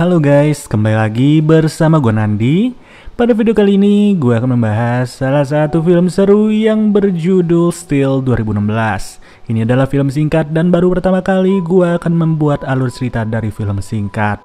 Halo guys, kembali lagi bersama gue Nandi Pada video kali ini gue akan membahas salah satu film seru yang berjudul Steel 2016 Ini adalah film singkat dan baru pertama kali gue akan membuat alur cerita dari film singkat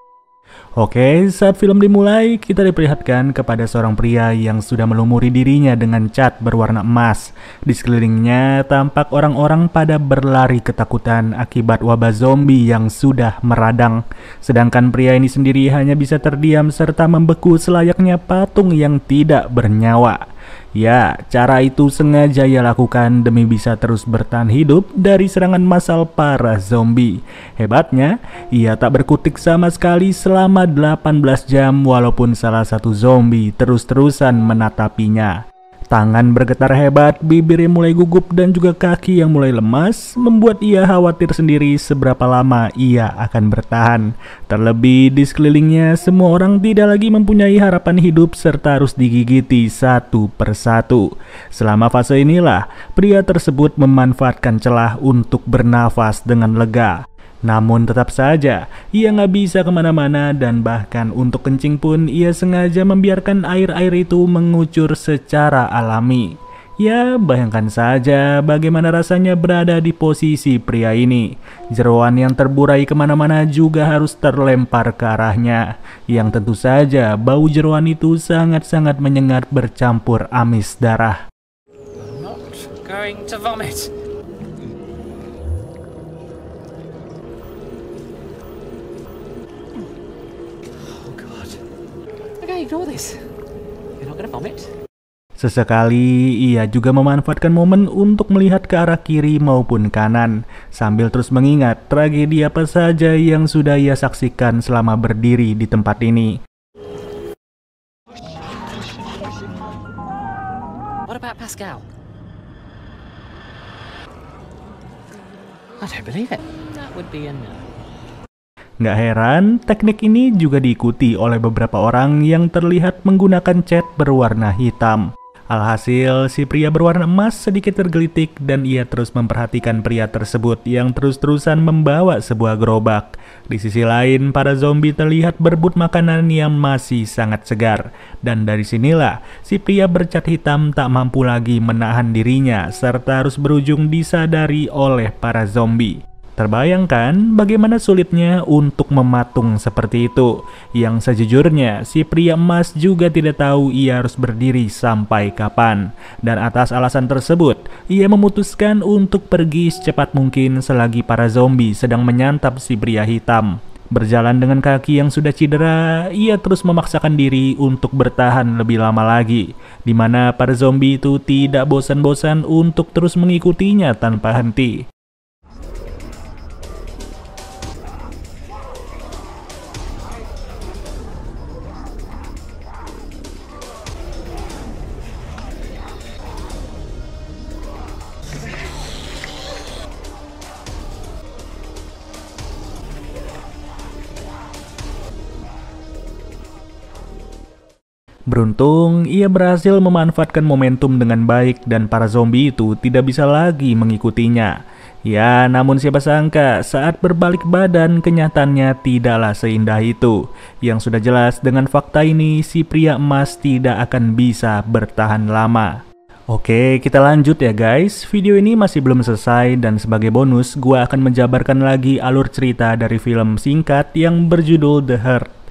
Oke, saat film dimulai, kita diperlihatkan kepada seorang pria yang sudah melumuri dirinya dengan cat berwarna emas. Di sekelilingnya tampak orang-orang pada berlari ketakutan akibat wabah zombie yang sudah meradang. Sedangkan pria ini sendiri hanya bisa terdiam serta membeku selayaknya patung yang tidak bernyawa. Ya, cara itu sengaja ia lakukan demi bisa terus bertahan hidup dari serangan massal para zombie. Hebatnya, ia tak berkutik sama sekali selama 18 jam walaupun salah satu zombie terus-terusan menatapinya. Tangan bergetar hebat, bibirnya mulai gugup dan juga kaki yang mulai lemas membuat ia khawatir sendiri seberapa lama ia akan bertahan. Terlebih di sekelilingnya semua orang tidak lagi mempunyai harapan hidup serta harus digigiti satu persatu. Selama fase inilah, pria tersebut memanfaatkan celah untuk bernafas dengan lega. Namun tetap saja, ia nggak bisa kemana-mana dan bahkan untuk kencing pun ia sengaja membiarkan air-air itu mengucur secara alami. Ya, bayangkan saja bagaimana rasanya berada di posisi pria ini. Jeroan yang terburai kemana-mana juga harus terlempar ke arahnya. Yang tentu saja bau jeroan itu sangat-sangat menyengat bercampur amis darah. I'm not going to vomit. I ignore this? You're not gonna vomit? Sesekali ia juga memanfaatkan momen untuk melihat ke arah kiri maupun kanan sambil terus mengingat tragedi apa saja yang sudah ia saksikan selama berdiri di tempat ini. Pascal? Nggak heran, teknik ini juga diikuti oleh beberapa orang yang terlihat menggunakan cat berwarna hitam. Alhasil, si pria berwarna emas sedikit tergelitik dan ia terus memperhatikan pria tersebut yang terus-terusan membawa sebuah gerobak. Di sisi lain, para zombie terlihat berebut makanan yang masih sangat segar. Dan dari sinilah, si pria bercat hitam tak mampu lagi menahan dirinya serta harus berujung disadari oleh para zombie. Terbayangkan bagaimana sulitnya untuk mematung seperti itu, yang sejujurnya si pria emas juga tidak tahu ia harus berdiri sampai kapan. Dan atas alasan tersebut, ia memutuskan untuk pergi secepat mungkin selagi para zombie sedang menyantap si pria hitam. Berjalan dengan kaki yang sudah cedera, ia terus memaksakan diri untuk bertahan lebih lama lagi, Dimana para zombie itu tidak bosan-bosan untuk terus mengikutinya tanpa henti. Beruntung, ia berhasil memanfaatkan momentum dengan baik dan para zombie itu tidak bisa lagi mengikutinya. Ya, namun siapa sangka saat berbalik badan kenyataannya tidaklah seindah itu. Yang sudah jelas dengan fakta ini si pria emas tidak akan bisa bertahan lama. Oke, kita lanjut ya guys. Video ini masih belum selesai dan sebagai bonus gua akan menjabarkan lagi alur cerita dari film singkat yang berjudul The Hurt.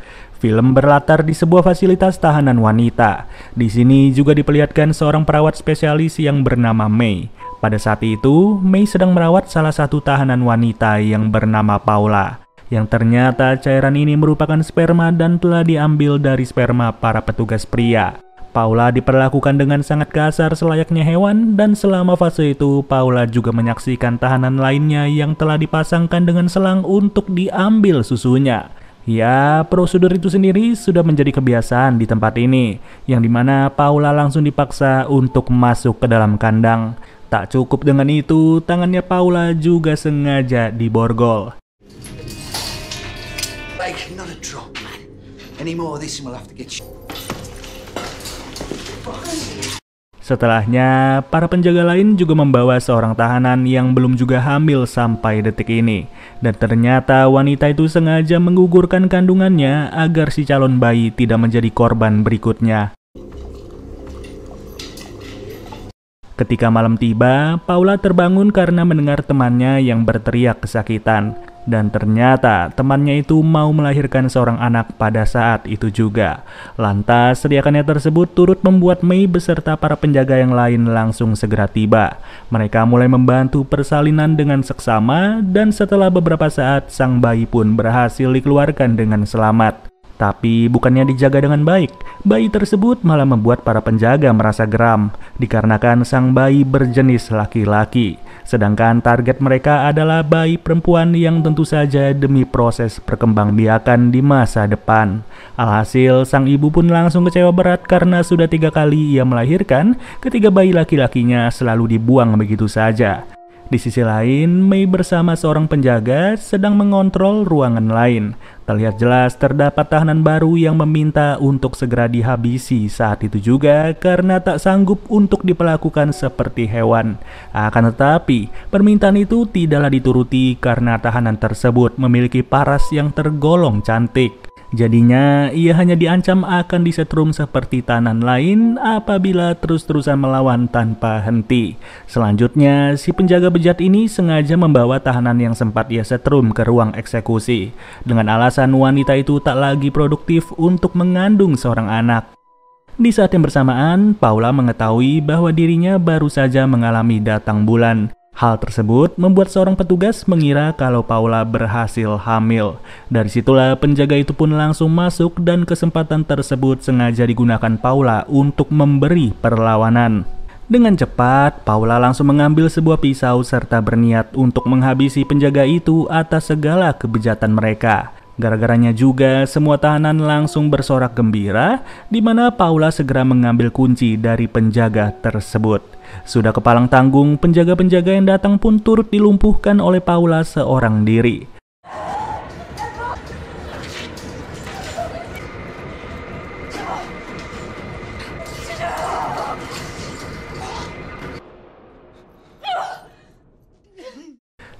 Film berlatar di sebuah fasilitas tahanan wanita. Di sini juga diperlihatkan seorang perawat spesialis yang bernama Mei. Pada saat itu, Mei sedang merawat salah satu tahanan wanita yang bernama Paula. Yang ternyata cairan ini merupakan sperma dan telah diambil dari sperma para petugas pria. Paula diperlakukan dengan sangat kasar selayaknya hewan dan selama fase itu Paula juga menyaksikan tahanan lainnya yang telah dipasangkan dengan selang untuk diambil susunya. Ya, prosedur itu sendiri sudah menjadi kebiasaan di tempat ini, yang dimana Paula langsung dipaksa untuk masuk ke dalam kandang. Tak cukup dengan itu, tangannya Paula juga sengaja diborgol. Like, Setelahnya, para penjaga lain juga membawa seorang tahanan yang belum juga hamil sampai detik ini. Dan ternyata wanita itu sengaja menggugurkan kandungannya agar si calon bayi tidak menjadi korban berikutnya. Ketika malam tiba, Paula terbangun karena mendengar temannya yang berteriak kesakitan. Dan ternyata temannya itu mau melahirkan seorang anak pada saat itu juga. Lantas teriakannya tersebut turut membuat Mei beserta para penjaga yang lain langsung segera tiba. Mereka mulai membantu persalinan dengan seksama dan setelah beberapa saat sang bayi pun berhasil dikeluarkan dengan selamat. Tapi bukannya dijaga dengan baik, bayi tersebut malah membuat para penjaga merasa geram dikarenakan sang bayi berjenis laki-laki. Sedangkan target mereka adalah bayi perempuan yang tentu saja demi proses perkembangbiakan di masa depan. Alhasil, sang ibu pun langsung kecewa berat karena sudah tiga kali ia melahirkan, ketiga bayi laki-lakinya selalu dibuang begitu saja. Di sisi lain, Mei bersama seorang penjaga sedang mengontrol ruangan lain. Terlihat jelas terdapat tahanan baru yang meminta untuk segera dihabisi saat itu juga karena tak sanggup untuk diperlakukan seperti hewan. Akan tetapi, permintaan itu tidaklah dituruti karena tahanan tersebut memiliki paras yang tergolong cantik. Jadinya, ia hanya diancam akan disetrum seperti tanan lain apabila terus-terusan melawan tanpa henti. Selanjutnya, si penjaga bejat ini sengaja membawa tahanan yang sempat ia setrum ke ruang eksekusi, dengan alasan wanita itu tak lagi produktif untuk mengandung seorang anak. Di saat yang bersamaan, Paula mengetahui bahwa dirinya baru saja mengalami datang bulan. Hal tersebut membuat seorang petugas mengira kalau Paula berhasil hamil. Dari situlah penjaga itu pun langsung masuk dan kesempatan tersebut sengaja digunakan Paula untuk memberi perlawanan. Dengan cepat, Paula langsung mengambil sebuah pisau serta berniat untuk menghabisi penjaga itu atas segala kebejatan mereka. Gara-garanya juga, semua tahanan langsung bersorak gembira, di mana Paula segera mengambil kunci dari penjaga tersebut. Sudah kepalang tanggung, penjaga-penjaga yang datang pun turut dilumpuhkan oleh Paula seorang diri.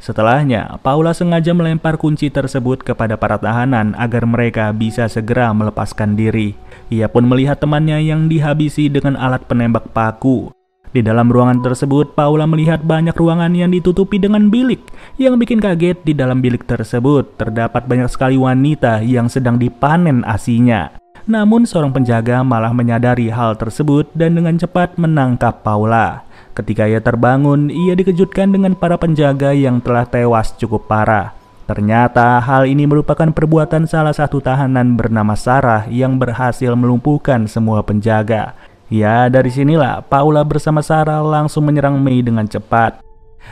Setelahnya, Paula sengaja melempar kunci tersebut kepada para tahanan agar mereka bisa segera melepaskan diri. Ia pun melihat temannya yang dihabisi dengan alat penembak paku. Di dalam ruangan tersebut, Paula melihat banyak ruangan yang ditutupi dengan bilik. Yang bikin kaget, di dalam bilik tersebut terdapat banyak sekali wanita yang sedang dipanen asinya. Namun, seorang penjaga malah menyadari hal tersebut dan dengan cepat menangkap Paula. Ketika ia terbangun, ia dikejutkan dengan para penjaga yang telah tewas cukup parah. Ternyata hal ini merupakan perbuatan salah satu tahanan bernama Sarah yang berhasil melumpuhkan semua penjaga. Ya, dari sinilah Paula bersama Sarah langsung menyerang Mei dengan cepat.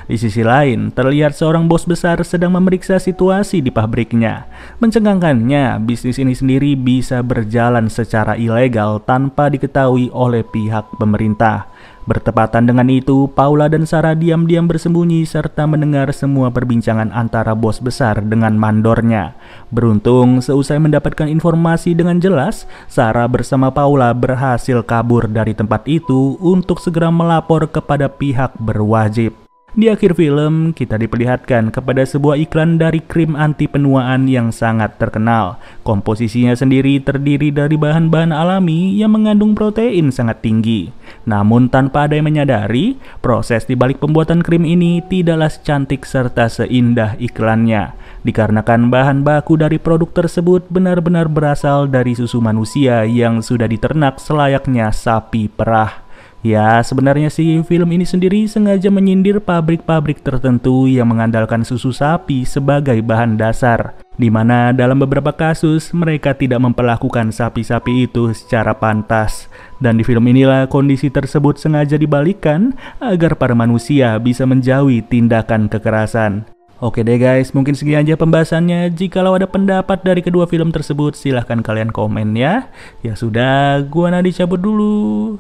Di sisi lain, terlihat seorang bos besar sedang memeriksa situasi di pabriknya. Mencengangkannya, bisnis ini sendiri bisa berjalan secara ilegal tanpa diketahui oleh pihak pemerintah. Bertepatan dengan itu, Paula dan Sarah diam-diam bersembunyi serta mendengar semua perbincangan antara bos besar dengan mandornya. Beruntung, seusai mendapatkan informasi dengan jelas, Sarah bersama Paula berhasil kabur dari tempat itu untuk segera melapor kepada pihak berwajib. Di akhir film, kita diperlihatkan kepada sebuah iklan dari krim anti penuaan yang sangat terkenal. Komposisinya sendiri terdiri dari bahan-bahan alami yang mengandung protein sangat tinggi. Namun tanpa ada yang menyadari, proses di balik pembuatan krim ini tidaklah secantik serta seindah iklannya. Dikarenakan bahan baku dari produk tersebut benar-benar berasal dari susu manusia yang sudah diternak selayaknya sapi perah. Ya, sebenarnya sih film ini sendiri sengaja menyindir pabrik-pabrik tertentu yang mengandalkan susu sapi sebagai bahan dasar, di mana dalam beberapa kasus mereka tidak memperlakukan sapi-sapi itu secara pantas. Dan di film inilah kondisi tersebut sengaja dibalikan agar para manusia bisa menjauhi tindakan kekerasan. Oke deh guys, mungkin segini aja pembahasannya. Jikalau ada pendapat dari kedua film tersebut, silahkan kalian komen ya. Ya sudah, gua nanti cabut dulu.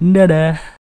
Dadah.